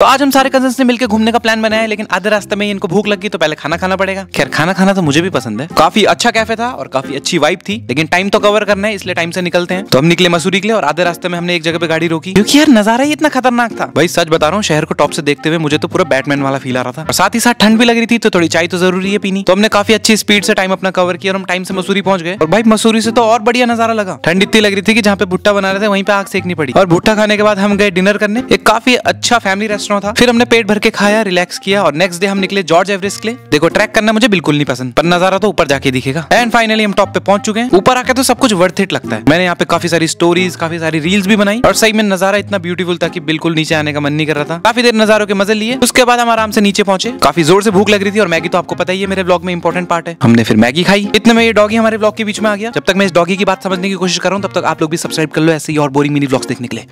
तो आज हम सारे कजन ने मिलकर घूमने का प्लान बनाया लेकिन आधे रास्ते में इनको भूख लगी तो पहले खाना खाना पड़ेगा खैर खाना खाना तो मुझे भी पसंद है काफी अच्छा कैफे था और काफी अच्छी वाइब थी लेकिन टाइम तो कवर करना है इसलिए टाइम से निकलते हैं तो हम निकले मसूरी के लिए और आधे रास्ते में हमने एक जगह पे गाड़ी रोकी क्योंकि यार नजारा ही इतना खतरनाक था भाई सच बता रहा हूँ शहर को टॉप से देखते हुए मुझे तो पूरा बैटमैन वाला फील आ रहा था और साथ ही साथ ठंड भी लग रही थी तो थोड़ी चाय तो जरूरी है पीनी तो हमने काफी अच्छी स्पीड से टाइम अपना कवर किया और हम टाइम से मसूरी पहुंच गए और भाई मसूरी से तो और बढ़िया नजारा लगा ठंड इतनी लग रही थी कि जहाँ पे भुट्टा बना रहे थे वहीं पे आग सेकनी पड़ी और भुट्टा खाने के बाद हम गए डिनर करने एक काफी अच्छा फैमिली रेस्टोरेंट रहा था फिर हमने पेट भर के खाया रिलैक्स किया और नेक्स्ट डे हम निकले जॉर्ज एवरेस्ट के लिए देखो ट्रैक करना मुझे बिल्कुल नहीं पसंद पर नजारा तो ऊपर जाके दिखेगा एंड फाइनली हम टॉप पे पहुंच चुके हैं ऊपर आके तो सब कुछ वर्थ इट लगता है मैंने यहाँ पे काफी सारी स्टोरीज काफी सारी रील्स भी बनाई और सही में नजारा इतना ब्यूटीफुल था कि बिल्कुल नीचे आने का मन नहीं कर रहा था काफी देर नजारों के मजे लिए उसके बाद हम आराम से नीचे पहुंचे काफी जोर से भूख लग रही थी और मैगी तो आपको पता ही है मेरे ब्लॉग में इंपॉर्टेंट पार्ट है हमने फिर मैगी खाई इतने में ये डॉगी हमारे ब्लॉग के बीच में आ गया जब तक मैं इस डॉगी की बात समझने की कोशिश कर रहा हूँ तब तक आप लोग भी सब्सक्राइब कर लो ऐसे ही और बोरिंग मिनी ब्लॉग्स देखने के लिए